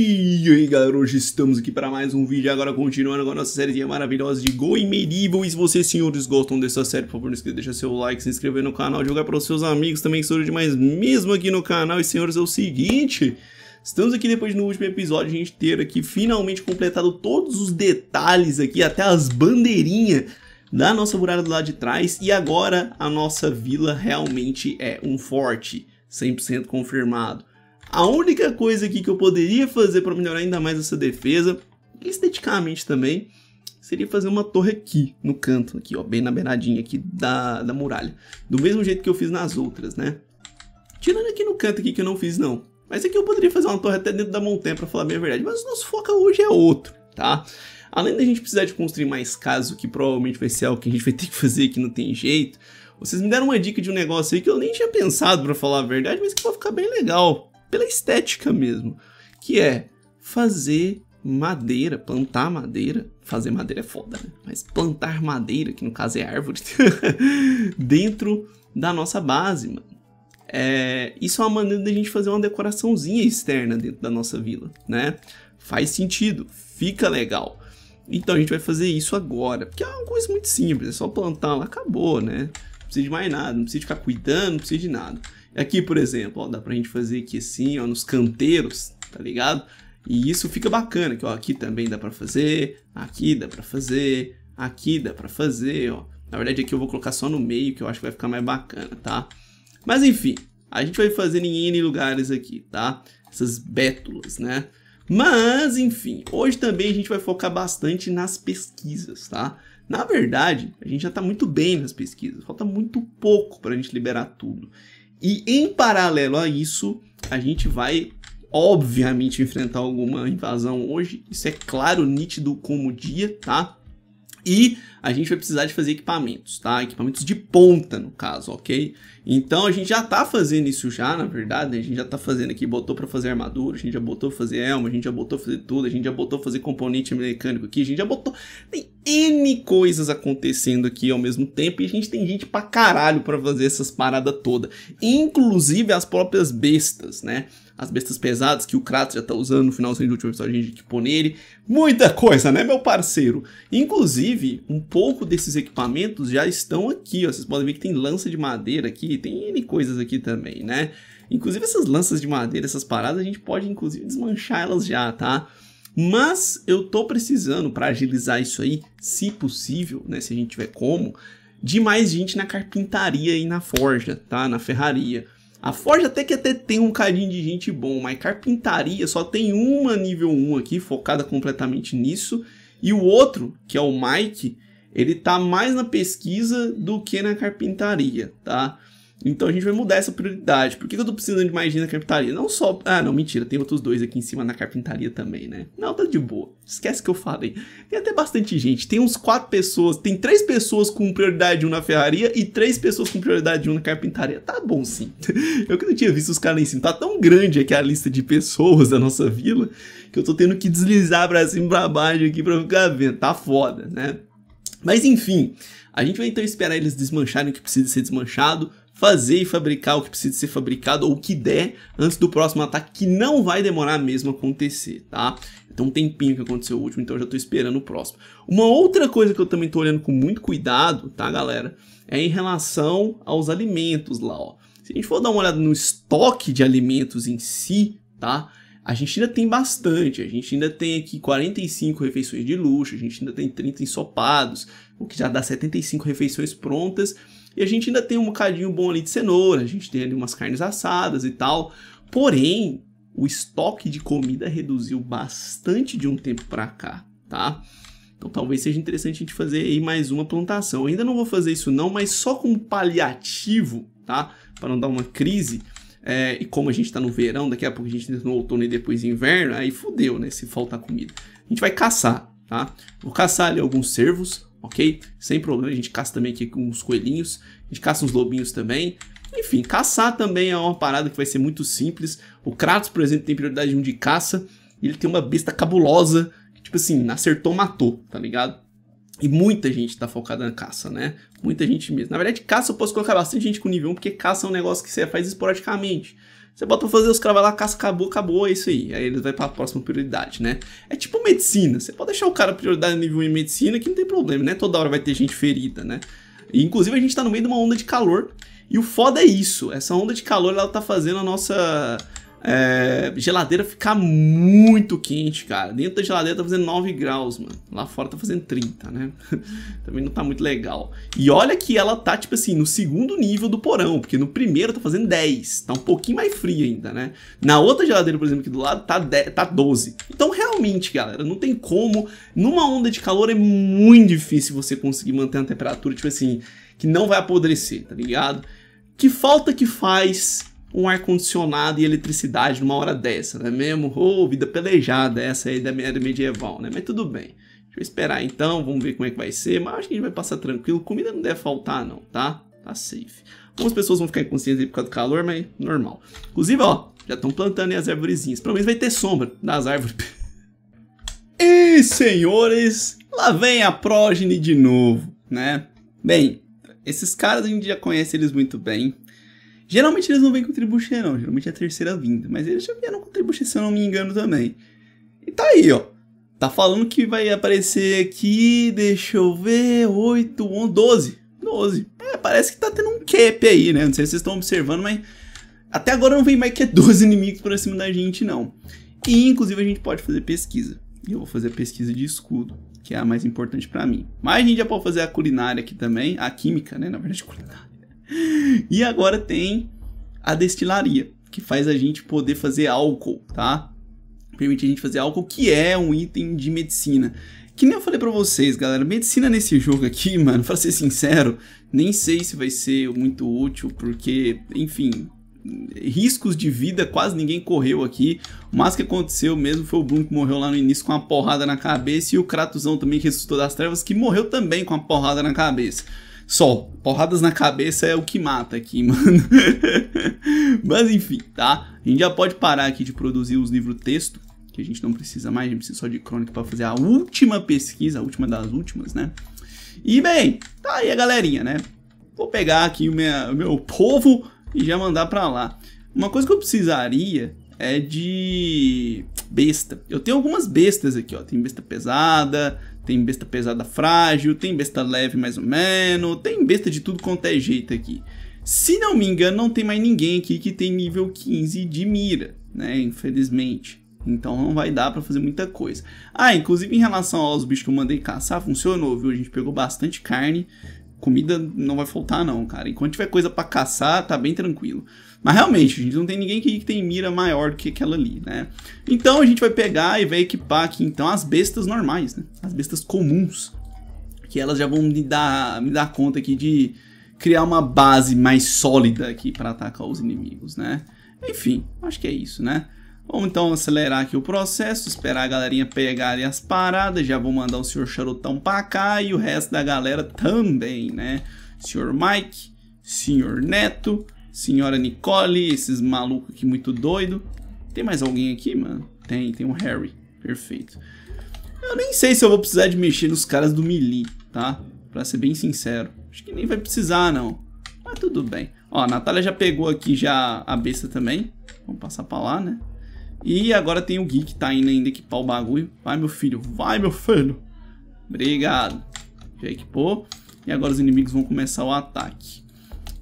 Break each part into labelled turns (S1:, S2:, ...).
S1: E aí galera, hoje estamos aqui para mais um vídeo agora continuando com a nossa série maravilhosa de Go Medieval E se vocês senhores gostam dessa série, por favor não esqueça de deixar seu like, se inscrever no canal, jogar para os seus amigos também que são demais mesmo aqui no canal E senhores, é o seguinte, estamos aqui depois no último episódio a gente ter aqui finalmente completado todos os detalhes aqui, até as bandeirinhas da nossa muralha do lado de trás E agora a nossa vila realmente é um forte, 100% confirmado a única coisa aqui que eu poderia fazer para melhorar ainda mais essa defesa, esteticamente também, seria fazer uma torre aqui, no canto, aqui, ó, bem na beiradinha aqui da, da muralha. Do mesmo jeito que eu fiz nas outras, né? Tirando aqui no canto aqui que eu não fiz, não. Mas aqui eu poderia fazer uma torre até dentro da montanha, para falar bem a verdade. Mas o nosso foco hoje é outro, tá? Além da gente precisar de construir mais casas, que provavelmente vai ser algo que a gente vai ter que fazer que não tem jeito, vocês me deram uma dica de um negócio aí que eu nem tinha pensado, para falar a verdade, mas que vai ficar bem legal pela estética mesmo, que é fazer madeira, plantar madeira, fazer madeira é foda, né? mas plantar madeira, que no caso é árvore, dentro da nossa base, mano. É, isso é uma maneira da gente fazer uma decoraçãozinha externa dentro da nossa vila, né? Faz sentido, fica legal. Então a gente vai fazer isso agora, porque é uma coisa muito simples, é só plantar lá, acabou, né? Não precisa de mais nada, não precisa ficar cuidando, não precisa de nada. Aqui, por exemplo, ó, dá pra gente fazer aqui assim, ó, nos canteiros, tá ligado? E isso fica bacana, que ó, aqui também dá pra fazer, aqui dá pra fazer, aqui dá pra fazer, ó. Na verdade aqui eu vou colocar só no meio, que eu acho que vai ficar mais bacana, tá? Mas enfim, a gente vai fazer em N lugares aqui, tá? Essas bétulas, né? Mas, enfim, hoje também a gente vai focar bastante nas pesquisas, tá? Na verdade, a gente já está muito bem nas pesquisas, falta muito pouco para a gente liberar tudo. E em paralelo a isso, a gente vai obviamente enfrentar alguma invasão hoje. Isso é claro, nítido como dia, tá? e a gente vai precisar de fazer equipamentos, tá? Equipamentos de ponta, no caso, ok? Então a gente já tá fazendo isso já, na verdade, né? a gente já tá fazendo aqui, botou para fazer armadura, a gente já botou pra fazer elma, a gente já botou pra fazer tudo, a gente já botou pra fazer componente mecânico aqui, a gente já botou... Tem N coisas acontecendo aqui ao mesmo tempo e a gente tem gente pra caralho pra fazer essas paradas todas. Inclusive as próprias bestas, né? as bestas pesadas que o Kratos já tá usando no finalzinho do último episódio de nele Muita coisa, né, meu parceiro? Inclusive, um pouco desses equipamentos já estão aqui, ó. Vocês podem ver que tem lança de madeira aqui, tem N coisas aqui também, né? Inclusive essas lanças de madeira, essas paradas, a gente pode inclusive desmanchar elas já, tá? Mas eu tô precisando, para agilizar isso aí, se possível, né, se a gente tiver como, de mais gente na carpintaria e na forja, tá? Na ferraria. A Forge até que até tem um carinho de gente bom, mas carpintaria só tem uma nível 1 aqui, focada completamente nisso. E o outro, que é o Mike, ele tá mais na pesquisa do que na carpintaria, tá? Então a gente vai mudar essa prioridade. Por que eu tô precisando de mais gente na carpintaria? Não só. Ah, não, mentira, tem outros dois aqui em cima na carpintaria também, né? Não, tá de boa. Esquece que eu falei. Tem até bastante gente. Tem uns quatro pessoas. Tem três pessoas com prioridade um na ferraria e três pessoas com prioridade um na carpintaria. Tá bom, sim. Eu que não tinha visto os caras lá em cima. Tá tão grande aqui a lista de pessoas da nossa vila que eu tô tendo que deslizar pra cima e pra baixo aqui pra ficar vendo. Tá foda, né? Mas enfim, a gente vai então esperar eles desmancharem o que precisa ser desmanchado, fazer e fabricar o que precisa ser fabricado ou o que der antes do próximo ataque, que não vai demorar mesmo a acontecer, tá? Então um tempinho que aconteceu o último, então eu já tô esperando o próximo. Uma outra coisa que eu também tô olhando com muito cuidado, tá galera, é em relação aos alimentos lá, ó. Se a gente for dar uma olhada no estoque de alimentos em si, tá? A gente ainda tem bastante, a gente ainda tem aqui 45 refeições de luxo, a gente ainda tem 30 ensopados, o que já dá 75 refeições prontas e a gente ainda tem um bocadinho bom ali de cenoura, a gente tem ali umas carnes assadas e tal. Porém, o estoque de comida reduziu bastante de um tempo para cá, tá? Então talvez seja interessante a gente fazer aí mais uma plantação. Eu ainda não vou fazer isso não, mas só como paliativo, tá? Para não dar uma crise. É, e como a gente está no verão, daqui a pouco a gente entra no outono e depois inverno, aí fodeu, né? Se faltar comida. A gente vai caçar, tá? Vou caçar ali alguns cervos, ok? Sem problema, a gente caça também aqui com uns coelhinhos, a gente caça uns lobinhos também. Enfim, caçar também é uma parada que vai ser muito simples. O Kratos, por exemplo, tem prioridade 1 de caça, e ele tem uma besta cabulosa, que, tipo assim, acertou, matou, tá ligado? E muita gente tá focada na caça, né? Muita gente mesmo. Na verdade, caça eu posso colocar bastante gente com nível 1, porque caça é um negócio que você faz esporadicamente. Você bota pra fazer, os caras vão lá, casca, acabou, acabou, é isso aí. Aí eles vai pra próxima prioridade, né? É tipo medicina. Você pode deixar o cara prioridade nível 1 em medicina, que não tem problema, né? Toda hora vai ter gente ferida, né? E, inclusive, a gente tá no meio de uma onda de calor. E o foda é isso. Essa onda de calor, ela tá fazendo a nossa é, geladeira ficar muito quente, cara. Dentro da geladeira tá fazendo 9 graus, mano. Lá fora tá fazendo 30, né? Também não tá muito legal. E olha que ela tá, tipo assim, no segundo nível do porão, porque no primeiro tá fazendo 10. Tá um pouquinho mais frio ainda, né? Na outra geladeira, por exemplo, aqui do lado, tá, 10, tá 12. Então, realmente, galera, não tem como. Numa onda de calor é muito difícil você conseguir manter uma temperatura, tipo assim, que não vai apodrecer, tá ligado? Que falta que faz um ar-condicionado e eletricidade numa hora dessa, não é mesmo? ou oh, vida pelejada essa aí da era medieval, né? Mas tudo bem. Deixa eu esperar então, vamos ver como é que vai ser. Mas acho que a gente vai passar tranquilo. Comida não deve faltar, não, tá? Tá safe. Algumas pessoas vão ficar inconscientes por causa do calor, mas normal. Inclusive, ó, já estão plantando as arvorezinhas. Pelo menos vai ter sombra das árvores. e, senhores, lá vem a prógene de novo, né? Bem, esses caras a gente já conhece eles muito bem. Geralmente eles não vêm com tribuchê, não. Geralmente é a terceira vinda. Mas eles já vieram com tribuchê, se eu não me engano, também. E tá aí, ó. Tá falando que vai aparecer aqui, deixa eu ver, 8, 11, 12. 12. É, parece que tá tendo um cap aí, né? Não sei se vocês estão observando, mas até agora não vem mais que 12 é inimigos por cima da gente, não. E inclusive a gente pode fazer pesquisa. E eu vou fazer a pesquisa de escudo, que é a mais importante pra mim. Mas a gente já pode fazer a culinária aqui também, a química, né? Na verdade, culinária. e agora tem a destilaria, que faz a gente poder fazer álcool, tá? Permite a gente fazer álcool, que é um item de medicina. Que nem eu falei pra vocês, galera, medicina nesse jogo aqui, mano, pra ser sincero, nem sei se vai ser muito útil, porque, enfim, riscos de vida quase ninguém correu aqui. O mais que aconteceu mesmo foi o Bruno que morreu lá no início com uma porrada na cabeça e o Kratosão também que ressuscitou das trevas, que morreu também com uma porrada na cabeça. Sol, porradas na cabeça é o que mata aqui, mano. Mas enfim, tá? A gente já pode parar aqui de produzir os livros texto, que a gente não precisa mais, a gente precisa só de crônica para fazer a última pesquisa, a última das últimas, né? E bem, tá aí a galerinha, né? Vou pegar aqui o minha, meu povo e já mandar para lá. Uma coisa que eu precisaria é de besta. Eu tenho algumas bestas aqui, ó. Tem besta pesada, tem besta pesada frágil, tem besta leve mais ou menos, tem besta de tudo quanto é jeito aqui. Se não me engano, não tem mais ninguém aqui que tem nível 15 de mira, né? Infelizmente. Então não vai dar para fazer muita coisa. Ah, inclusive em relação aos bichos que eu mandei caçar, funcionou, viu? A gente pegou bastante carne comida não vai faltar, não, cara. Enquanto tiver coisa para caçar, tá bem tranquilo. Mas realmente, a gente não tem ninguém que tem mira maior do que aquela ali, né? Então a gente vai pegar e vai equipar aqui, então, as bestas normais, né? As bestas comuns. Que elas já vão me dar, me dar conta aqui de criar uma base mais sólida aqui para atacar os inimigos, né? Enfim, acho que é isso, né? Vamos então acelerar aqui o processo, esperar a galerinha pegar ali as paradas, já vou mandar o senhor Charutão pra cá e o resto da galera também, né? Senhor Mike, senhor Neto, senhora Nicole, esses malucos aqui muito doido. Tem mais alguém aqui, mano? Tem, tem um Harry, perfeito. Eu nem sei se eu vou precisar de mexer nos caras do Melee, tá? Pra ser bem sincero. Acho que nem vai precisar, não. Mas tudo bem. Ó, a Natália já pegou aqui já a besta também. Vamos passar pra lá, né? E agora tem o Gui que tá indo ainda equipar o bagulho. Vai, meu filho. Vai, meu filho. Obrigado. Já equipou. E agora os inimigos vão começar o ataque.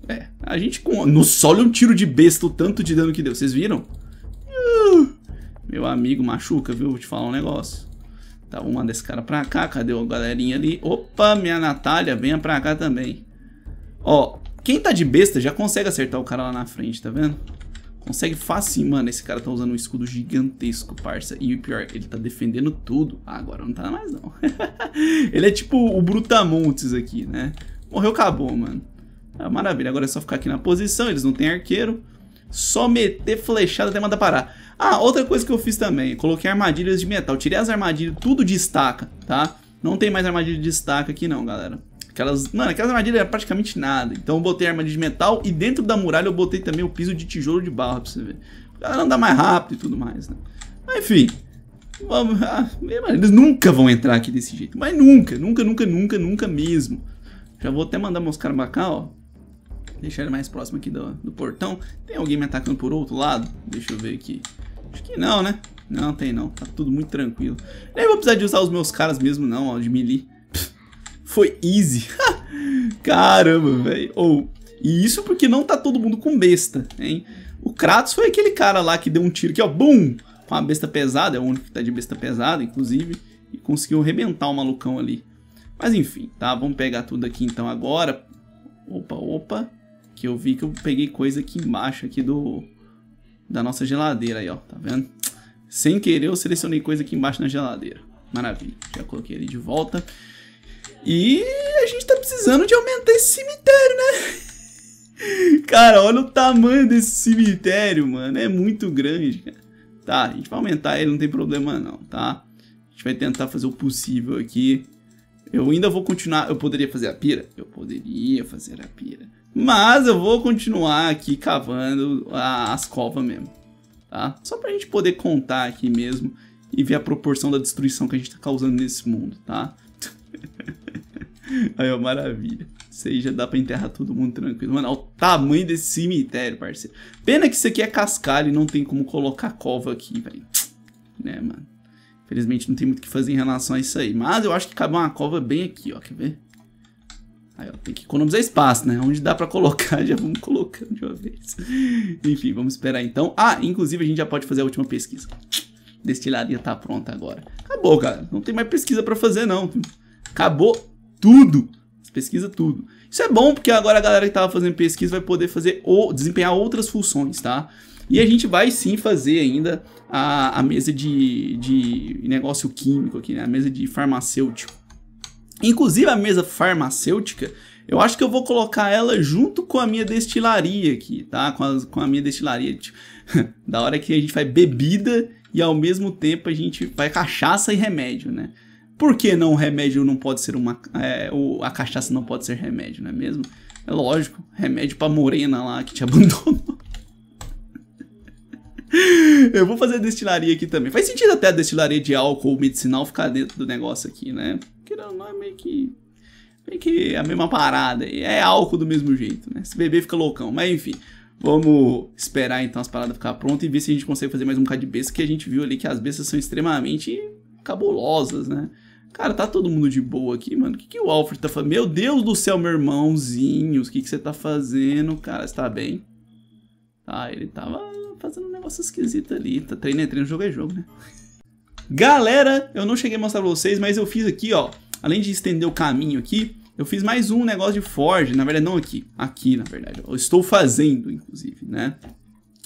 S1: É, a gente com... Nossa, olha é um tiro de besta o tanto de dano que deu. Vocês viram? Uh! meu amigo machuca, viu? Vou te falar um negócio. Tá, vamos mandar esse cara pra cá. Cadê a galerinha ali? Opa, minha Natália, venha pra cá também. Ó, quem tá de besta já consegue acertar o cara lá na frente, tá vendo? Consegue fácil, mano. Esse cara tá usando um escudo gigantesco, parça. E o pior, ele tá defendendo tudo. Ah, agora não tá mais, não. ele é tipo o Brutamontes aqui, né? Morreu, acabou, mano. Ah, maravilha. Agora é só ficar aqui na posição. Eles não têm arqueiro. Só meter flechada até mandar parar. Ah, outra coisa que eu fiz também. Coloquei armadilhas de metal. Tirei as armadilhas, tudo destaca, tá? Não tem mais armadilha de destaca aqui não, galera. Aquelas, mano, aquelas armadilhas eram é praticamente nada. Então eu botei arma de metal e dentro da muralha eu botei também o piso de tijolo de barro pra você ver. A galera andar mais rápido e tudo mais, né? Mas enfim. Vamos, ah, eles nunca vão entrar aqui desse jeito. Mas nunca, nunca, nunca, nunca, nunca mesmo. Já vou até mandar meus caras pra cá, ó. Deixar ele mais próximo aqui do, do portão. Tem alguém me atacando por outro lado? Deixa eu ver aqui. Acho que não, né? Não, tem não. Tá tudo muito tranquilo. Nem vou precisar de usar os meus caras mesmo não, ó, de melee. Foi easy. Caramba, velho. Ou... Oh. E isso porque não tá todo mundo com besta, hein? O Kratos foi aquele cara lá que deu um tiro que ó, BUM! Com uma besta pesada, é o único que tá de besta pesada, inclusive. E conseguiu arrebentar o malucão ali. Mas enfim, tá? Vamos pegar tudo aqui então agora. Opa, opa. Que eu vi que eu peguei coisa aqui embaixo aqui do... Da nossa geladeira aí, ó. Tá vendo? Sem querer eu selecionei coisa aqui embaixo na geladeira. Maravilha. Já coloquei ele de volta. E a gente tá precisando de aumentar esse cemitério, né? Cara, olha o tamanho desse cemitério, mano. É muito grande, cara. Tá, a gente vai aumentar ele, não tem problema não, tá? A gente vai tentar fazer o possível aqui. Eu ainda vou continuar... Eu poderia fazer a pira? Eu poderia fazer a pira. Mas eu vou continuar aqui cavando as covas mesmo, tá? Só pra gente poder contar aqui mesmo e ver a proporção da destruição que a gente tá causando nesse mundo, tá? Aí, ó, maravilha. Isso aí já dá pra enterrar todo mundo tranquilo. Mano, olha o tamanho desse cemitério, parceiro. Pena que isso aqui é cascalho e não tem como colocar cova aqui, velho. Né, mano? Infelizmente não tem muito o que fazer em relação a isso aí. Mas eu acho que cabe uma cova bem aqui, ó. Quer ver? Aí, ó, tem que economizar espaço, né? Onde dá pra colocar, já vamos colocando de uma vez. Enfim, vamos esperar então. Ah, inclusive a gente já pode fazer a última pesquisa. Destilaria tá pronta agora. Acabou, cara. Não tem mais pesquisa pra fazer, não. Acabou tudo. Pesquisa tudo. Isso é bom porque agora a galera que estava fazendo pesquisa vai poder fazer ou desempenhar outras funções, tá? E a gente vai sim fazer ainda a, a mesa de, de negócio químico aqui, né? A mesa de farmacêutico. Inclusive a mesa farmacêutica, eu acho que eu vou colocar ela junto com a minha destilaria aqui, tá? Com a, com a minha destilaria. Tipo, da hora que a gente faz bebida e ao mesmo tempo a gente faz cachaça e remédio, né? Por que não o remédio não pode ser uma. É, a cachaça não pode ser remédio, não é mesmo? É lógico, remédio pra morena lá que te abandonou. Eu vou fazer a destilaria aqui também. Faz sentido até a destilaria de álcool medicinal ficar dentro do negócio aqui, né? Porque não é meio que. meio que a mesma parada. É álcool do mesmo jeito, né? Se beber fica loucão. Mas enfim. Vamos esperar então as paradas ficar prontas e ver se a gente consegue fazer mais um bocado de besta, que a gente viu ali que as bestas são extremamente cabulosas, né? Cara, tá todo mundo de boa aqui, mano. O que, que o Alfred tá fazendo? Meu Deus do céu, meu irmãozinho. O que, que você tá fazendo, cara? Você tá bem? Tá, ele tava fazendo um negócio esquisito ali. Tá treino é treino, jogo é jogo, né? Galera, eu não cheguei a mostrar pra vocês, mas eu fiz aqui, ó. Além de estender o caminho aqui, eu fiz mais um negócio de Forge. Na verdade, não aqui. Aqui, na verdade. Eu estou fazendo, inclusive, né?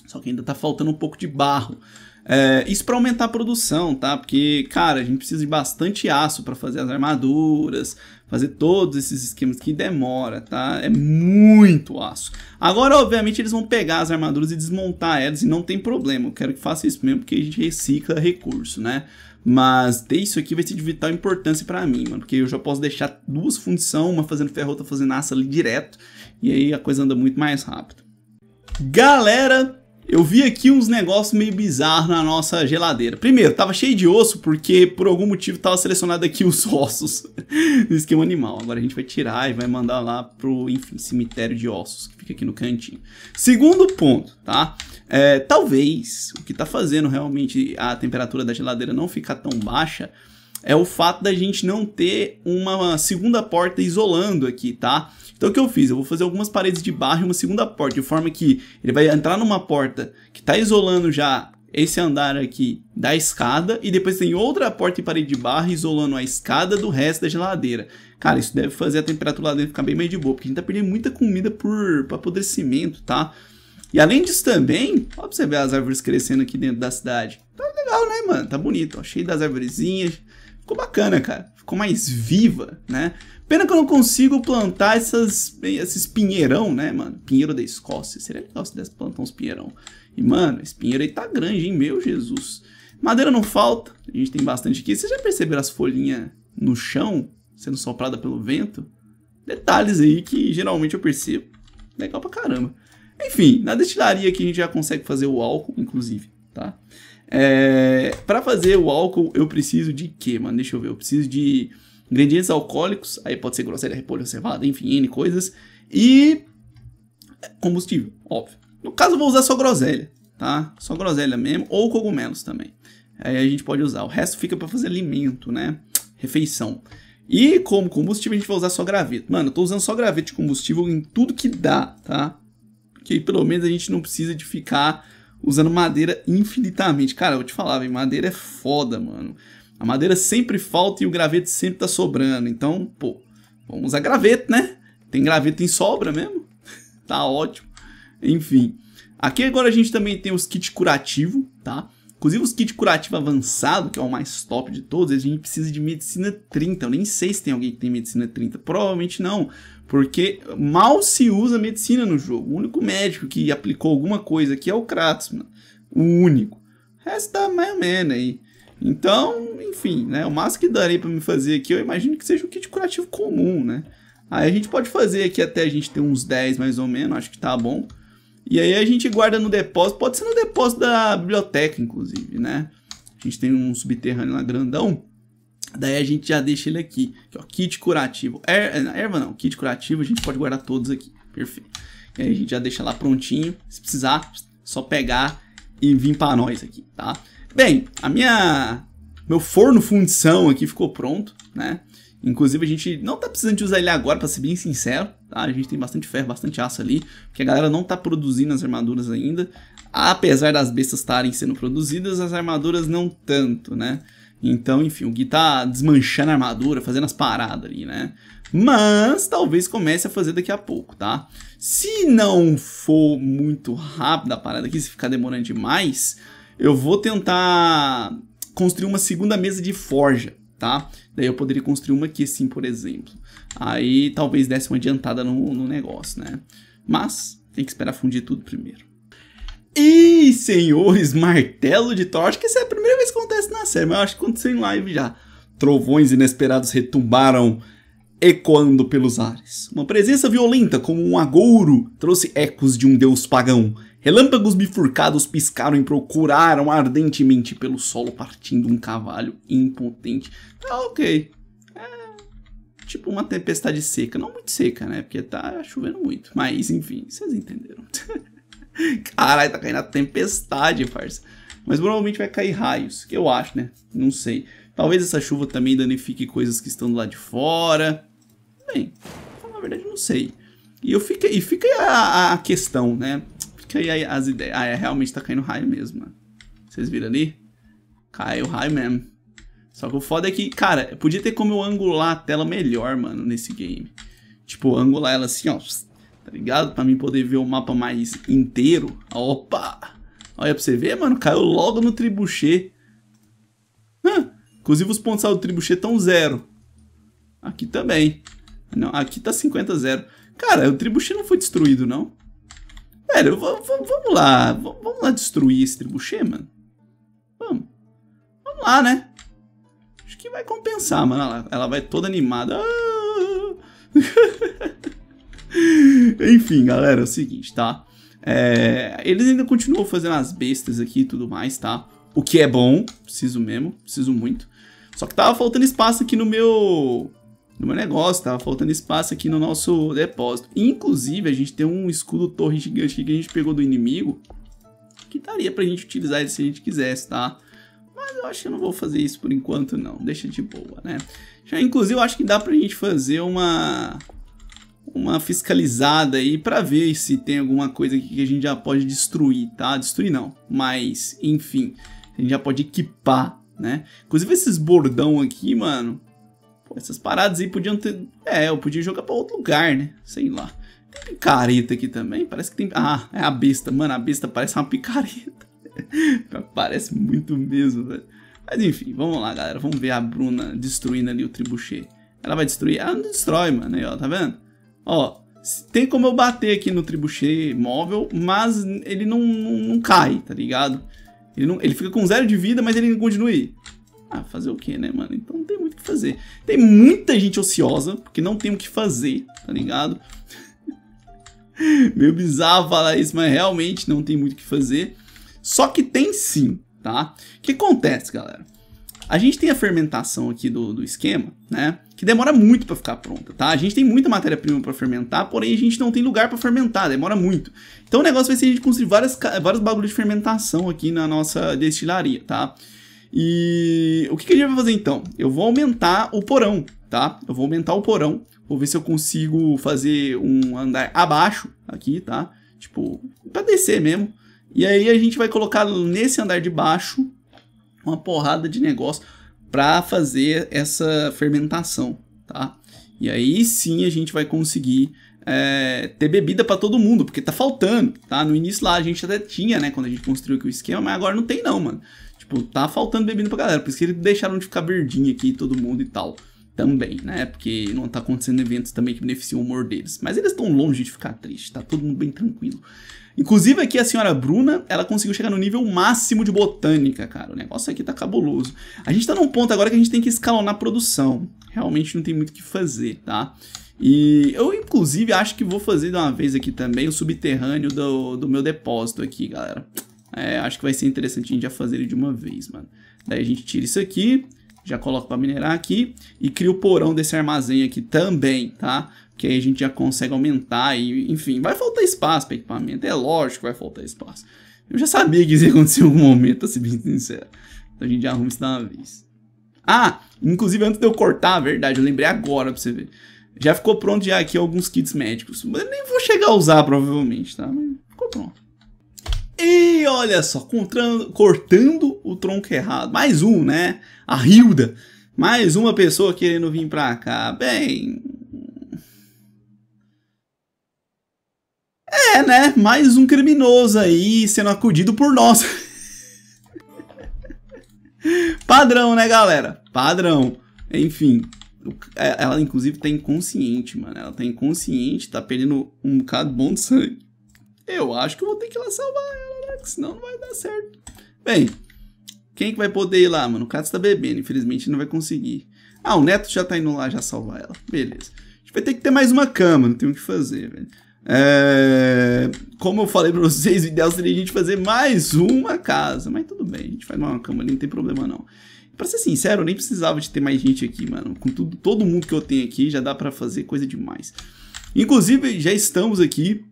S1: Só que ainda tá faltando um pouco de barro. É, isso para aumentar a produção, tá? Porque, cara, a gente precisa de bastante aço para fazer as armaduras, fazer todos esses esquemas que demora, tá? É muito aço. Agora, obviamente, eles vão pegar as armaduras e desmontar elas e não tem problema. Eu quero que faça isso mesmo, porque a gente recicla recurso, né? Mas ter isso aqui vai ser de vital importância para mim, mano. Porque eu já posso deixar duas funções, uma fazendo ferro, outra fazendo aço ali direto. E aí a coisa anda muito mais rápido. Galera, eu vi aqui uns negócios meio bizarros na nossa geladeira. Primeiro, tava cheio de osso porque por algum motivo tava selecionado aqui os ossos no esquema animal. Agora a gente vai tirar e vai mandar lá pro, enfim, cemitério de ossos que fica aqui no cantinho. Segundo ponto, tá? É, talvez o que tá fazendo realmente a temperatura da geladeira não ficar tão baixa é o fato da gente não ter uma segunda porta isolando aqui, tá? Então o que eu fiz? Eu vou fazer algumas paredes de barro e uma segunda porta, de forma que ele vai entrar numa porta que está isolando já esse andar aqui da escada e depois tem outra porta e parede de barro isolando a escada do resto da geladeira. Cara, isso deve fazer a temperatura lá dentro ficar bem mais de boa, porque a gente tá perdendo muita comida por, por apodrecimento, tá? E além disso também, ó pra você ver as árvores crescendo aqui dentro da cidade. Tá legal, né, mano? Tá bonito, ó, cheio das árvorezinhas, Ficou bacana, cara ficou mais viva, né? Pena que eu não consigo plantar essas, esses pinheirão, né, mano? Pinheiro da Escócia. Seria legal se desse plantar uns pinheirão. E, mano, esse pinheiro aí tá grande, hein? Meu Jesus. Madeira não falta. A gente tem bastante aqui. Vocês já perceberam as folhinhas no chão? Sendo soprada pelo vento? Detalhes aí que geralmente eu percebo. Legal pra caramba. Enfim, na destilaria aqui a gente já consegue fazer o álcool, inclusive, tá? É, para fazer o álcool, eu preciso de quê, mano? Deixa eu ver. Eu preciso de ingredientes alcoólicos, aí pode ser groselha, repolho, cevada, enfim, N coisas. E combustível, óbvio. No caso, eu vou usar só groselha, tá? Só groselha mesmo, ou cogumelos também. Aí a gente pode usar. O resto fica para fazer alimento, né? Refeição. E como combustível, a gente vai usar só graveto. Mano, eu tô usando só graveto de combustível em tudo que dá, tá? Que pelo menos a gente não precisa de ficar usando madeira infinitamente. Cara, eu te falava, madeira é foda, mano. A madeira sempre falta e o graveto sempre tá sobrando. Então, pô, vamos usar graveto, né? Tem graveto em sobra mesmo. tá ótimo. Enfim. Aqui agora a gente também tem os kits curativo, tá? Inclusive os kits curativo avançado, que é o mais top de todos, a gente precisa de medicina 30. Eu nem sei se tem alguém que tem medicina 30. Provavelmente não, porque mal se usa medicina no jogo. O único médico que aplicou alguma coisa aqui é o Kratos, mano. O único. O resto tá mais ou menos aí. Então, enfim, né? O máximo que darei para me fazer aqui, eu imagino que seja o kit curativo comum, né? Aí a gente pode fazer aqui até a gente ter uns 10 mais ou menos, acho que tá bom. E aí a gente guarda no depósito, pode ser no depósito da biblioteca, inclusive, né? A gente tem um subterrâneo lá grandão. Daí a gente já deixa ele aqui, aqui ó, é kit curativo. Er, erva não, kit curativo a gente pode guardar todos aqui, perfeito. E aí a gente já deixa lá prontinho, se precisar, só pegar e vir para nós aqui, tá? Bem, a minha meu forno fundição aqui ficou pronto, né? Inclusive a gente não tá precisando de usar ele agora, para ser bem sincero, tá? A gente tem bastante ferro, bastante aço ali, porque a galera não tá produzindo as armaduras ainda. Apesar das bestas estarem sendo produzidas, as armaduras não tanto, né? Então, enfim, o Gui tá desmanchando a armadura, fazendo as paradas ali, né? Mas talvez comece a fazer daqui a pouco, tá? Se não for muito rápida a parada aqui, se ficar demorando demais, eu vou tentar construir uma segunda mesa de forja, tá? Daí eu poderia construir uma aqui assim, por exemplo. Aí talvez desse uma adiantada no, no negócio, né? Mas tem que esperar fundir tudo primeiro. E, senhores, martelo de Thor, acho que esse é isso acontece na série, mas eu acho que aconteceu em live já. Trovões inesperados retumbaram, ecoando pelos ares. Uma presença violenta, como um agouro, trouxe ecos de um deus pagão. Relâmpagos bifurcados piscaram e procuraram ardentemente pelo solo, partindo um cavalo impotente. Tá ok. É, tipo uma tempestade seca. Não muito seca, né? Porque tá chovendo muito. Mas enfim, vocês entenderam. Caralho, tá caindo a tempestade, parça. Mas provavelmente vai cair raios, que eu acho, né? Não sei. Talvez essa chuva também danifique coisas que estão do lado de fora. Bem, na verdade não sei. E eu fica, e fica a, a, questão, né? Fica aí as ideias. Ah, é, realmente tá caindo raio mesmo. Vocês viram ali? Caiu raio mesmo. Só que o foda é que, cara, podia ter como eu angular a tela melhor, mano, nesse game. Tipo, angular ela assim, ó. Tá ligado? Pra mim poder ver o mapa mais inteiro. Opa! Olha pra você ver, mano, caiu logo no tribuchê. Hã? Inclusive os pontos do tribuchê estão zero. Aqui também. Não, aqui tá 50 zero. Cara, o tribuchê não foi destruído, não. Velho, vamos lá. Vamos lá destruir esse tribuchê, mano. Vamos. Vamos lá, né? Acho que vai compensar, mano. Ela, ela vai toda animada. Ah! Enfim, galera, é o seguinte, tá? É, eles ainda continuam fazendo as bestas aqui e tudo mais, tá? O que é bom, preciso mesmo, preciso muito. Só que tava faltando espaço aqui no meu no meu negócio, tava faltando espaço aqui no nosso depósito. Inclusive, a gente tem um escudo torre gigante aqui que a gente pegou do inimigo, que daria pra gente utilizar ele se a gente quisesse, tá? Mas eu acho que eu não vou fazer isso por enquanto, não. Deixa de boa, né? Já, inclusive, eu acho que dá pra gente fazer uma uma fiscalizada aí para ver se tem alguma coisa aqui que a gente já pode destruir, tá? Destruir não, mas enfim, a gente já pode equipar, né? Inclusive esses bordão aqui, mano, pô, essas paradas aí podiam ter... É, eu podia jogar pra outro lugar, né? Sei lá. Tem picareta aqui também, parece que tem... Ah, é a besta, mano, a besta parece uma picareta. parece muito mesmo, velho. Mas enfim, vamos lá, galera, vamos ver a Bruna destruindo ali o tribuchê. Ela vai destruir? Ela não destrói, mano, aí ó, tá vendo? Ó, tem como eu bater aqui no tribuchet móvel, mas ele não, não, não cai, tá ligado? Ele, não, ele fica com zero de vida, mas ele continua aí. Ah, fazer o que, né, mano? Então não tem muito o que fazer. Tem muita gente ociosa, porque não tem o que fazer, tá ligado? Meio bizarro falar isso, mas realmente não tem muito o que fazer. Só que tem sim, tá? O que acontece, galera? A gente tem a fermentação aqui do, do esquema, né? Que demora muito para ficar pronta, tá? A gente tem muita matéria-prima para fermentar, porém a gente não tem lugar para fermentar, demora muito. Então o negócio vai ser a gente construir várias, vários bagulhos de fermentação aqui na nossa destilaria, tá? E o que, que a gente vai fazer então? Eu vou aumentar o porão, tá? Eu vou aumentar o porão, vou ver se eu consigo fazer um andar abaixo aqui, tá? Tipo, para descer mesmo. E aí a gente vai colocar nesse andar de baixo uma porrada de negócio para fazer essa fermentação, tá? E aí sim a gente vai conseguir é, ter bebida para todo mundo, porque tá faltando, tá? No início lá a gente até tinha, né, quando a gente construiu aqui o esquema, mas agora não tem não, mano. Tipo, tá faltando bebida pra galera, por isso que eles deixaram de ficar verdinho aqui todo mundo e tal. Também, né? Porque não tá acontecendo eventos também que beneficiam o humor deles. Mas eles estão longe de ficar tristes, tá todo mundo bem tranquilo. Inclusive aqui a senhora Bruna, ela conseguiu chegar no nível máximo de botânica, cara. O negócio aqui tá cabuloso. A gente tá num ponto agora que a gente tem que escalonar a produção. Realmente não tem muito o que fazer, tá? E eu, inclusive, acho que vou fazer de uma vez aqui também o subterrâneo do, do meu depósito aqui, galera. É, acho que vai ser interessante a gente já fazer ele de uma vez, mano. Daí a gente tira isso aqui já coloco para minerar aqui e crio o porão desse armazém aqui também, tá? Que aí a gente já consegue aumentar e, enfim, vai faltar espaço para equipamento, é lógico que vai faltar espaço. Eu já sabia que isso ia acontecer em algum momento, pra ser bem sincero. Então a gente já arruma isso da uma vez. Ah, inclusive antes de eu cortar, a verdade, eu lembrei agora para você ver. Já ficou pronto já aqui alguns kits médicos. Mas nem vou chegar a usar provavelmente, tá? Mas ficou pronto. E olha só, cortando o tronco errado. Mais um, né? a Hilda. Mais uma pessoa querendo vir pra cá. Bem. É, né? Mais um criminoso aí sendo acudido por nós. Padrão, né, galera? Padrão. Enfim. É, ela, inclusive, tá inconsciente, mano. Ela tá inconsciente, tá perdendo um bocado bom de sangue. Eu acho que eu vou ter que ir lá salvar ela, né? Senão não vai dar certo. Bem, quem que vai poder ir lá, mano? O Katz tá bebendo, infelizmente não vai conseguir. Ah, o Neto já tá indo lá já salvar ela. Beleza. A gente vai ter que ter mais uma cama, não tem o que fazer, velho. É... Como eu falei pra vocês, o ideal seria a gente fazer mais uma casa. Mas tudo bem, a gente faz uma cama ali, não tem problema não. Pra ser sincero, eu nem precisava de ter mais gente aqui, mano. Com tudo, todo mundo que eu tenho aqui, já dá pra fazer coisa demais. Inclusive, já estamos aqui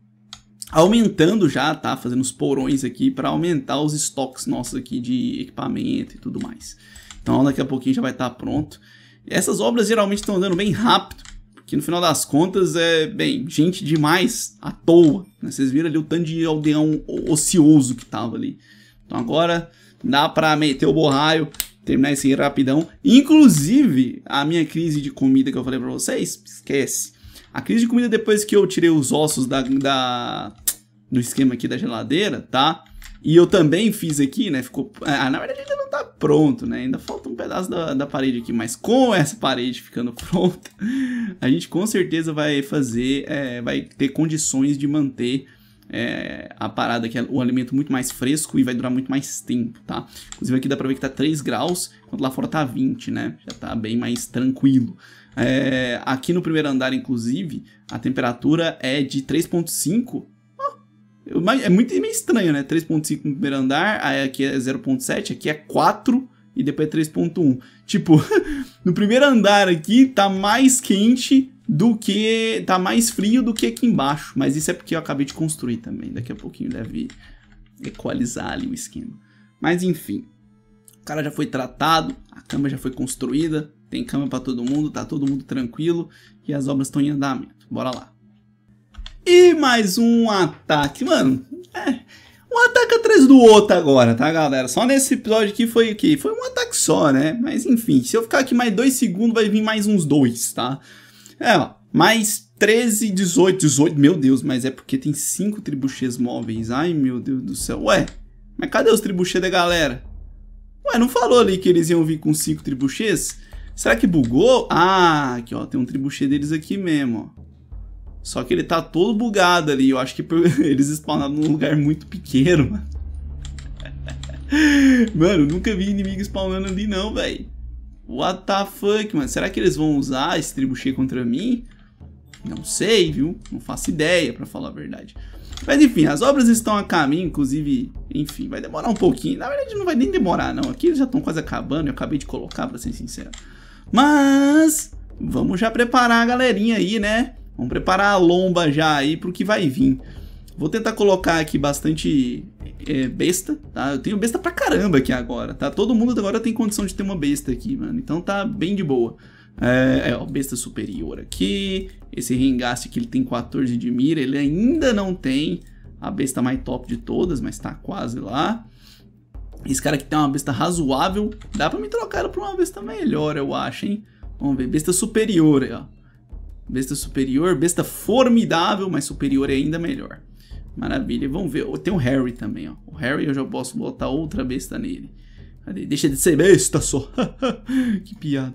S1: aumentando já, tá? Fazendo os porões aqui para aumentar os estoques nossos aqui de equipamento e tudo mais. Então daqui a pouquinho já vai estar tá pronto. E essas obras geralmente estão andando bem rápido, porque no final das contas é, bem, gente demais à toa. Né? Vocês viram ali o tanto de aldeão ocioso que tava ali. Então agora dá para meter o borraio, terminar isso aí rapidão. Inclusive, a minha crise de comida que eu falei para vocês, esquece a crise de comida depois que eu tirei os ossos da, da do esquema aqui da geladeira, tá? E eu também fiz aqui, né? Ficou. É, ah, na verdade ainda não tá pronto, né? Ainda falta um pedaço da, da parede aqui. Mas com essa parede ficando pronta, a gente com certeza vai fazer. É, vai ter condições de manter é, a parada que é o alimento muito mais fresco e vai durar muito mais tempo, tá? Inclusive aqui dá pra ver que tá 3 graus, enquanto lá fora tá 20, né? Já tá bem mais tranquilo. É, aqui no primeiro andar, inclusive, a temperatura é de 3,5. Oh, é muito é meio estranho, né? 3,5 no primeiro andar, aí aqui é 0,7, aqui é 4 e depois é 3,1. Tipo, no primeiro andar aqui tá mais quente do que. tá mais frio do que aqui embaixo. Mas isso é porque eu acabei de construir também. Daqui a pouquinho deve equalizar ali o esquema. Mas enfim, o cara já foi tratado, a cama já foi construída, tem cama para todo mundo, tá todo mundo tranquilo e as obras estão em andamento. Bora lá. E mais um ataque, mano. É, um ataque atrás do outro agora, tá, galera? Só nesse episódio aqui foi o quê? Foi um ataque só, né? Mas enfim, se eu ficar aqui mais dois segundos, vai vir mais uns dois, tá? É, ó, mais 13, 18, 18, meu Deus, mas é porque tem cinco tribuchês móveis. Ai, meu Deus do céu. Ué, mas cadê os tribuchês da galera? Ué, não falou ali que eles iam vir com cinco tribuchês? Será que bugou? Ah, aqui ó, tem um tribuchet deles aqui mesmo, ó. Só que ele tá todo bugado ali, eu acho que eles spawnaram num lugar muito pequeno, mano. mano, nunca vi inimigo spawnando ali não, velho. What the fuck, mano? Será que eles vão usar esse tribuchet contra mim? Não sei, viu? Não faço ideia, pra falar a verdade. Mas enfim, as obras estão a caminho, inclusive, enfim, vai demorar um pouquinho. Na verdade, não vai nem demorar, não. Aqui eles já estão quase acabando, eu acabei de colocar, pra ser sincero. Mas vamos já preparar a galerinha aí, né? Vamos preparar a lomba já aí pro que vai vir. Vou tentar colocar aqui bastante é, besta, tá? Eu tenho besta pra caramba aqui agora, tá? Todo mundo agora tem condição de ter uma besta aqui, mano. Então tá bem de boa. É, é ó, besta superior aqui. Esse Rengaste que ele tem 14 de mira, ele ainda não tem a besta mais top de todas, mas tá quase lá. Esse cara aqui tem uma besta razoável. Dá pra me trocar ela pra uma besta melhor, eu acho, hein? Vamos ver. Besta superior, ó. Besta superior, besta formidável, mas superior é ainda melhor. Maravilha. Vamos ver. Tem o Harry também, ó. O Harry eu já posso botar outra besta nele. Cadê? Deixa de ser besta só. que piada.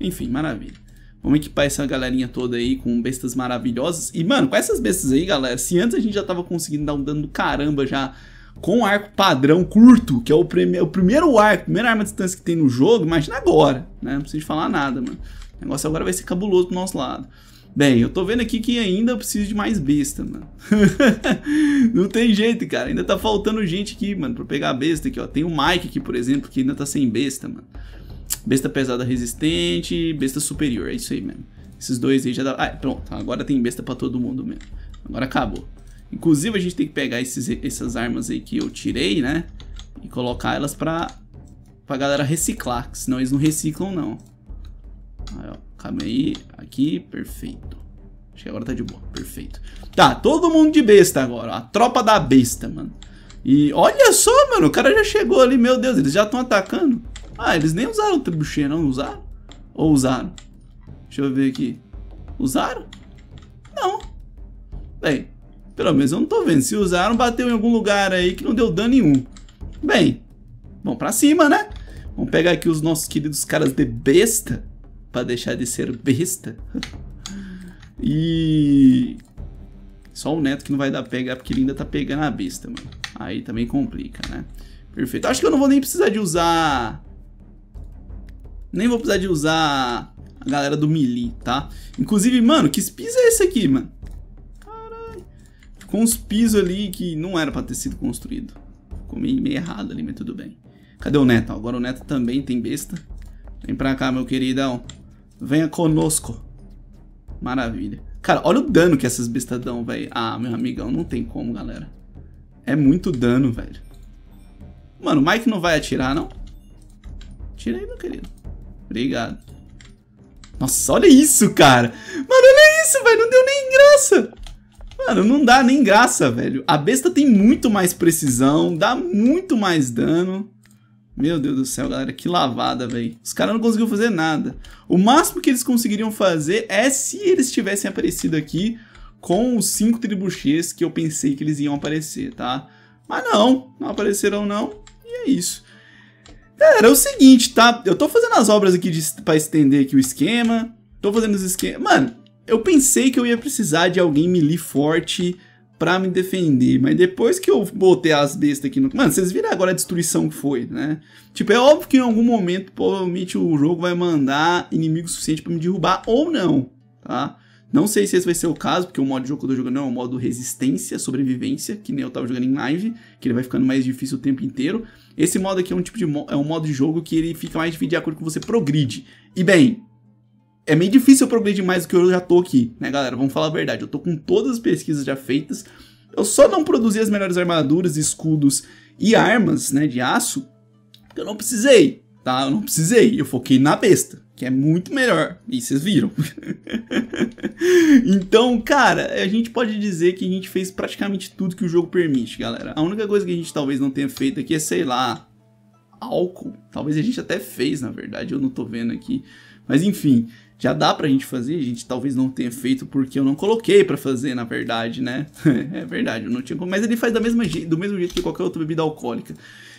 S1: Enfim, maravilha. Vamos equipar essa galerinha toda aí com bestas maravilhosas. E, mano, com essas bestas aí, galera, se antes a gente já tava conseguindo dar um dano do caramba já com arco padrão curto, que é o, prime o primeiro arco, a primeira arma de distância que tem no jogo, imagina agora, né? Não precisa de falar nada, mano. O negócio agora vai ser cabuloso pro nosso lado. Bem, eu tô vendo aqui que ainda eu preciso de mais besta, mano. não tem jeito, cara. Ainda tá faltando gente aqui, mano, pra pegar a besta aqui, ó. Tem o Mike aqui, por exemplo, que ainda tá sem besta, mano. Besta pesada resistente, besta superior, é isso aí mesmo. Esses dois aí já dá... Ah, pronto, agora tem besta pra todo mundo mesmo. Agora acabou. Inclusive a gente tem que pegar esses, essas armas aí que eu tirei, né? E colocar elas pra, pra galera reciclar, senão eles não reciclam não. Aí, ó, calma aí, aqui, perfeito. Acho que agora tá de boa, perfeito. Tá, todo mundo de besta agora, ó, a tropa da besta, mano. E olha só, mano, o cara já chegou ali, meu Deus, eles já estão atacando. Ah, eles nem usaram o trebuchet, não usaram? Ou usaram? Deixa eu ver aqui. Usaram? Não. Bem, pelo menos eu não tô vendo. Se usaram, bateu em algum lugar aí que não deu dano nenhum. Bem, vamos pra cima, né? Vamos pegar aqui os nossos queridos caras de besta. Pra deixar de ser besta. e... Só o Neto que não vai dar pegar, porque ele ainda tá pegando a besta, mano. Aí também complica, né? Perfeito. Acho que eu não vou nem precisar de usar... Nem vou precisar de usar a galera do melee, tá? Inclusive, mano, que spins é esse aqui, mano? com uns pisos ali que não era para ter sido construído. Ficou meio, meio errado ali, mas tudo bem. Cadê o Neto? Agora o Neto também tem besta. Vem pra cá, meu queridão. Venha conosco. Maravilha. Cara, olha o dano que essas bestas dão, velho. Ah, meu amigão, não tem como, galera. É muito dano, velho. Mano, o Mike não vai atirar, não? Tira aí, meu querido. Obrigado. Nossa, olha isso, cara. Mano, olha isso, velho. Não deu nem graça. Mano, não dá nem graça, velho. A besta tem muito mais precisão, dá muito mais dano. Meu Deus do céu, galera, que lavada, velho. Os caras não conseguiram fazer nada. O máximo que eles conseguiriam fazer é se eles tivessem aparecido aqui com os cinco tribuchês que eu pensei que eles iam aparecer, tá? Mas não, não apareceram não, e é isso. Galera, é o seguinte, tá? Eu tô fazendo as obras aqui de, pra estender aqui o esquema, tô fazendo os esquemas... Mano, eu pensei que eu ia precisar de alguém melee forte para me defender, mas depois que eu botei as bestas aqui no... Mano, vocês viram agora a destruição que foi, né? Tipo, é óbvio que em algum momento, provavelmente, o jogo vai mandar inimigo suficiente para me derrubar ou não, tá? Não sei se esse vai ser o caso, porque o modo de jogo que eu tô jogando é o modo resistência, sobrevivência, que nem eu tava jogando em live, que ele vai ficando mais difícil o tempo inteiro. Esse modo aqui é um tipo de mo é um modo de jogo que ele fica mais difícil de acordo com você progride. E bem, é meio difícil eu progredir mais do que eu já tô aqui, né, galera? Vamos falar a verdade. Eu tô com todas as pesquisas já feitas. Eu só não produzi as melhores armaduras, escudos e armas, né, de aço, porque eu não precisei, tá? Eu não precisei. Eu foquei na besta, que é muito melhor. E vocês viram. então, cara, a gente pode dizer que a gente fez praticamente tudo que o jogo permite, galera. A única coisa que a gente talvez não tenha feito aqui é, sei lá, álcool. Talvez a gente até fez, na verdade. Eu não tô vendo aqui. Mas enfim, já dá pra gente fazer, a gente talvez não tenha feito porque eu não coloquei para fazer, na verdade, né? é verdade, eu não tinha como, mas ele faz da mesma, do mesmo jeito que qualquer outra bebida alcoólica.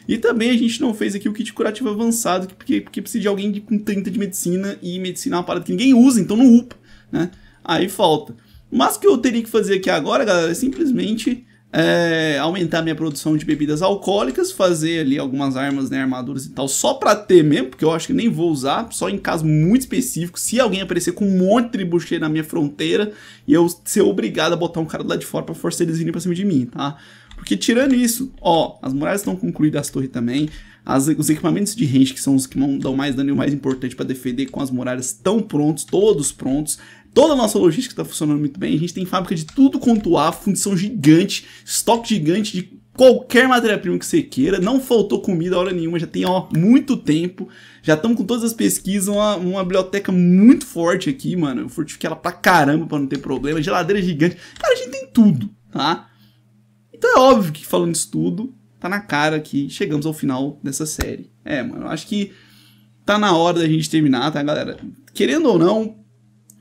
S1: E também a gente não fez aqui o kit curativo avançado, porque, porque precisa de alguém com 30 de medicina, e medicina é uma parada que ninguém usa, então não upa, né? Aí falta. Mas o que eu teria que fazer aqui agora, galera, é simplesmente é, aumentar minha produção de bebidas alcoólicas, fazer ali algumas armas, né, armaduras e tal, só pra ter mesmo, porque eu acho que nem vou usar, só em caso muito específico, se alguém aparecer com um monte de tribucheiro na minha fronteira e eu ser obrigado a botar um cara lá de fora pra forçar eles virem pra cima de mim, tá? Porque tirando isso, ó, as muralhas estão concluídas, as torres também, as, os equipamentos de range, que são os que dão mais dano e o mais importante para defender com as muralhas, estão prontos, todos prontos. Toda a nossa logística está funcionando muito bem. A gente tem fábrica de tudo quanto há, fundição gigante, estoque gigante de qualquer matéria-prima que você queira. Não faltou comida a hora nenhuma, já tem ó, muito tempo. Já estamos com todas as pesquisas, uma, uma, biblioteca muito forte aqui, mano. Eu fortifiquei ela pra caramba pra não ter problema. Geladeira gigante. Cara, a gente tem tudo, tá? Então é óbvio que falando isso tudo, tá na cara que chegamos ao final dessa série. É, mano, eu acho que tá na hora da gente terminar, tá, galera? Querendo ou não,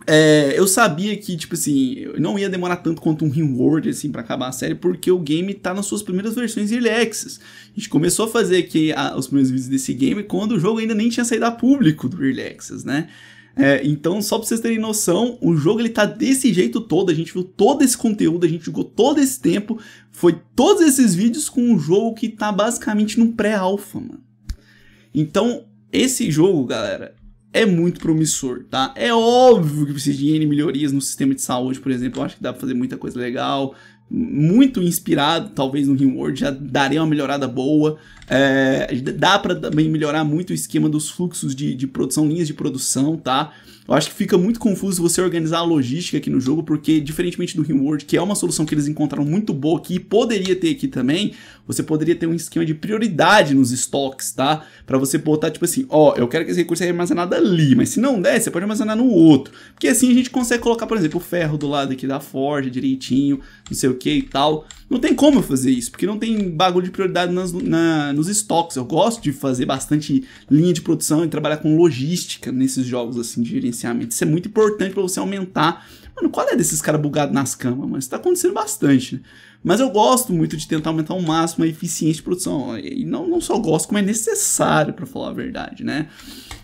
S1: é, eu sabia que, tipo assim, não ia demorar tanto quanto um reward, assim, para acabar a série, porque o game tá nas suas primeiras versões early access. A gente começou a fazer aqui a, os primeiros vídeos desse game quando o jogo ainda nem tinha saído a público do early access, né? É, então, só pra vocês terem noção, o jogo ele tá desse jeito todo, a gente viu todo esse conteúdo, a gente jogou todo esse tempo, foi todos esses vídeos com um jogo que tá basicamente no pré-alpha, mano. Então, esse jogo, galera, é muito promissor, tá? É óbvio que precisa de N melhorias no sistema de saúde, por exemplo. Eu acho que dá pra fazer muita coisa legal. Muito inspirado, talvez, no World já daria uma melhorada boa. É, dá para também melhorar muito o esquema dos fluxos de, de produção, linhas de produção, tá? Eu acho que fica muito confuso você organizar a logística aqui no jogo, porque diferentemente do Rimworld, que é uma solução que eles encontraram muito boa aqui, poderia ter aqui também, você poderia ter um esquema de prioridade nos estoques, tá? Para você botar tipo assim, ó, eu quero que esse recurso seja armazenado ali, mas se não der, você pode armazenar no outro. Porque assim a gente consegue colocar, por exemplo, o ferro do lado aqui da forja direitinho, não sei o que e tal. Não tem como eu fazer isso, porque não tem bagulho de prioridade nas, na, nos estoques. Eu gosto de fazer bastante linha de produção e trabalhar com logística nesses jogos assim de gerenciamento. Isso é muito importante para você aumentar. Mano, qual é desses caras bugados nas camas, mano? Isso tá acontecendo bastante, Mas eu gosto muito de tentar aumentar ao máximo a eficiência de produção. E não, não só gosto, como é necessário, para falar a verdade, né?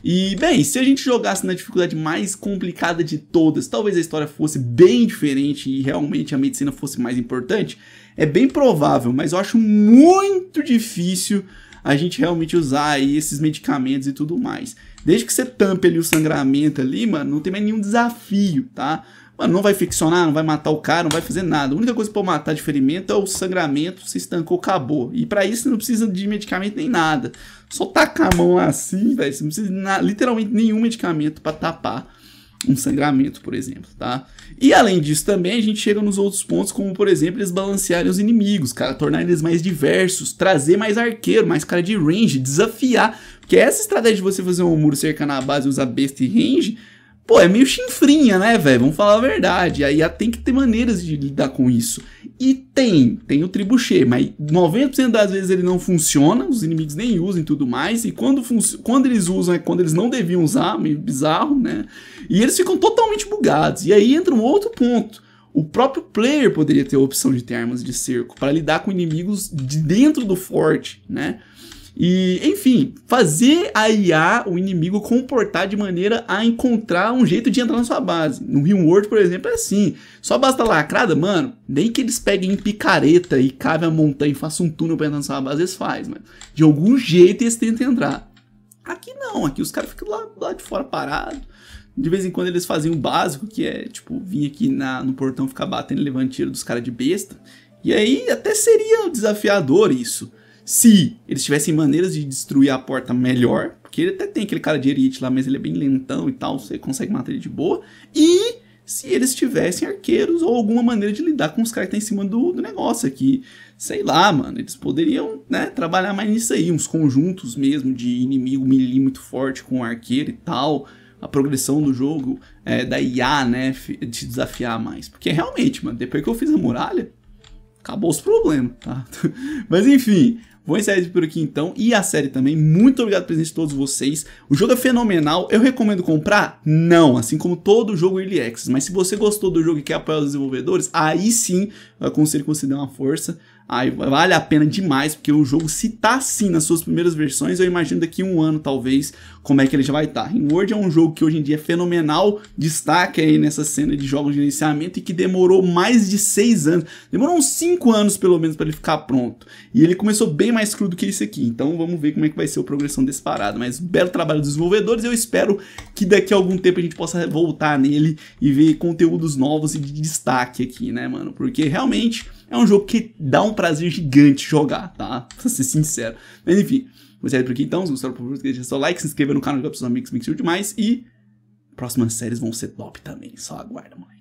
S1: E, bem, se a gente jogasse na dificuldade mais complicada de todas, talvez a história fosse bem diferente e realmente a medicina fosse mais importante. É bem provável, mas eu acho muito difícil a gente realmente usar aí esses medicamentos e tudo mais. Desde que você tampe ali o sangramento ali, mano, não tem mais nenhum desafio, tá? Mano, não vai ficcionar, não vai matar o cara, não vai fazer nada. A única coisa pra matar de ferimento é o sangramento, se estancou, acabou. E para isso você não precisa de medicamento nem nada. Só tacar a mão assim, velho, você não precisa de literalmente nenhum medicamento para tapar um sangramento, por exemplo, tá? E além disso também a gente chega nos outros pontos, como por exemplo, eles balancearem os inimigos, cara, tornar eles mais diversos, trazer mais arqueiro, mais cara de range, desafiar, porque essa estratégia de você fazer um muro cercando a base e usar besta e range pô, é meio chinfrinha, né, velho? Vamos falar a verdade. Aí tem que ter maneiras de lidar com isso. E tem, tem o tribuchê, mas 90% das vezes ele não funciona, os inimigos nem usam e tudo mais. E quando, quando eles usam é quando eles não deviam usar, meio bizarro, né? E eles ficam totalmente bugados. E aí entra um outro ponto. O próprio player poderia ter a opção de ter armas de cerco para lidar com inimigos de dentro do forte, né? E, enfim, fazer a IA, o inimigo, comportar de maneira a encontrar um jeito de entrar na sua base. No Rio World, por exemplo, é assim. Só basta lacrada, mano. Nem que eles peguem picareta e cavem a montanha e façam um túnel pra entrar na sua base, eles fazem, mano. De algum jeito eles tentam entrar. Aqui não, aqui os caras ficam lá, lá de fora parado. De vez em quando eles faziam o básico, que é, tipo, vir aqui na, no portão ficar batendo e levando tiro dos caras de besta. E aí até seria desafiador isso. Se eles tivessem maneiras de destruir a porta melhor, porque ele até tem aquele cara de Erite lá, mas ele é bem lentão e tal, você consegue matar ele de boa. E se eles tivessem arqueiros ou alguma maneira de lidar com os caras que estão tá em cima do, do, negócio aqui. Sei lá, mano, eles poderiam né, trabalhar mais nisso aí, uns conjuntos mesmo de inimigo melee muito forte com arqueiro e tal. A progressão do jogo é, da IA, né, de desafiar mais. Porque realmente, mano, depois que eu fiz a muralha, acabou os problemas, tá? Mas enfim, Vou encerrar por aqui então e a série também. Muito obrigado pela presença de todos vocês. O jogo é fenomenal. Eu recomendo comprar? Não, assim como todo jogo Early Access. Mas se você gostou do jogo e quer apoiar os desenvolvedores, aí sim eu aconselho que você dê uma força. Aí vale a pena demais, porque o jogo, se tá assim nas suas primeiras versões, eu imagino daqui um ano, talvez, como é que ele já vai estar. Tá. Word é um jogo que hoje em dia é fenomenal, destaque aí nessa cena de jogos de iniciamento e que demorou mais de seis anos. Demorou uns cinco anos, pelo menos, para ele ficar pronto. E ele começou bem mais cru do que isso aqui. Então vamos ver como é que vai ser a progressão desse parado. Mas belo trabalho dos desenvolvedores, eu espero que daqui a algum tempo a gente possa voltar nele e ver conteúdos novos e de destaque aqui, né, mano? Porque realmente é um jogo que dá um prazer gigante jogar, tá? Pra ser sincero. Mas enfim, vou sair por aqui então. Se gostaram, por favor, deixa seu like, se inscreva no canal, ajuda pros seus amigos, me é demais. E próximas séries vão ser top também. Só aguarda, mãe.